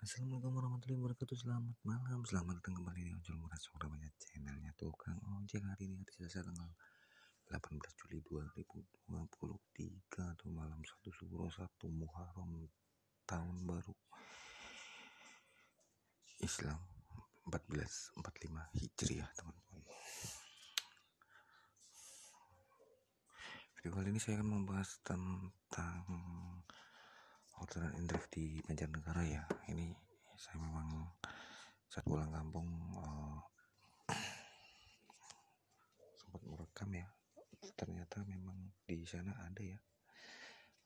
Assalamualaikum warahmatullahi wabarakatuh Selamat malam Selamat datang kembali di Ojol Murah banyak Channelnya Tukang Ojek Hari ini hari Selasa tanggal 18 Juli 2023 Atau malam 1 Suro 1 Muharram Tahun baru Islam 1445 Hijriah teman-teman Video kali ini saya akan membahas tentang kedokteran Indrif di Banjarnegara ya ini saya memang saat pulang kampung uh, sempat merekam ya ternyata memang di sana ada ya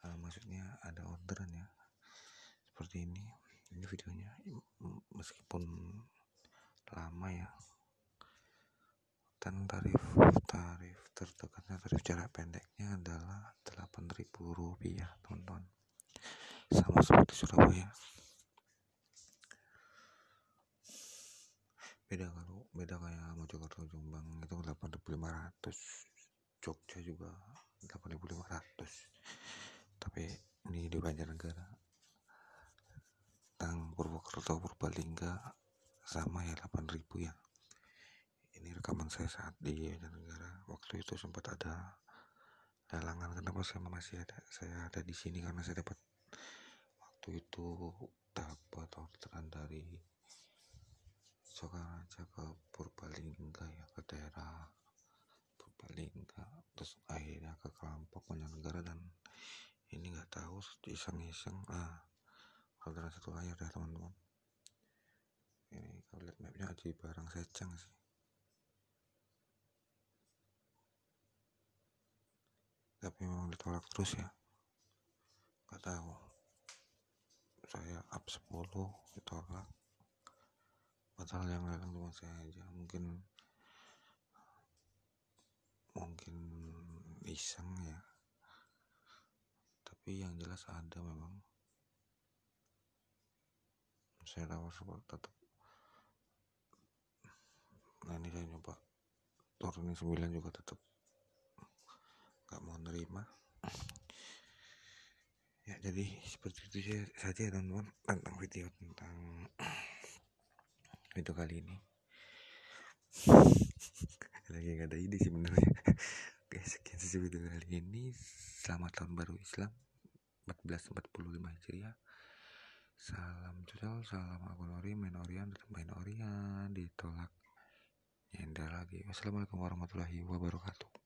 uh, maksudnya ada orderan ya seperti ini ini videonya meskipun lama ya dan tarif tarif terdekatnya tarif jarak pendeknya adalah 8.000 rupiah tonton sama seperti Surabaya beda kalau beda kayak Mojokerto Jombang itu 8500 Jogja juga 8500 tapi ini di Banjarnegara tang Purwokerto Purbalingga sama ya 8000 ya ini rekaman saya saat di Banjarnegara waktu itu sempat ada lelangan kenapa saya masih ada saya ada di sini karena saya dapat waktu itu dapat orderan dari Sokaraja ke Purbalingga ya ke daerah Purbalingga terus akhirnya ke kelompok negara dan ini nggak tahu iseng-iseng ah orderan satu layar ya teman-teman ini kalau lihat mapnya di barang seceng sih tapi memang ditolak terus ya nggak tahu saya up 10 apa, padahal yang lain cuma saya aja mungkin mungkin iseng ya tapi yang jelas ada memang saya support tetap nah ini saya coba turunin 9 juga tetap nggak mau nerima ya jadi seperti itu saja ya teman-teman tentang video tentang video kali ini lagi nggak ada ide sebenarnya oke sekian saja video kali ini selamat tahun baru Islam 1445 Hijriah salam cocol salam agonori main orian tetap main orian ditolak nyender lagi wassalamualaikum warahmatullahi wabarakatuh